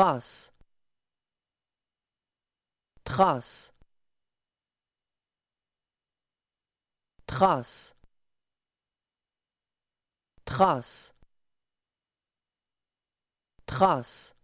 trace trace trace trace trace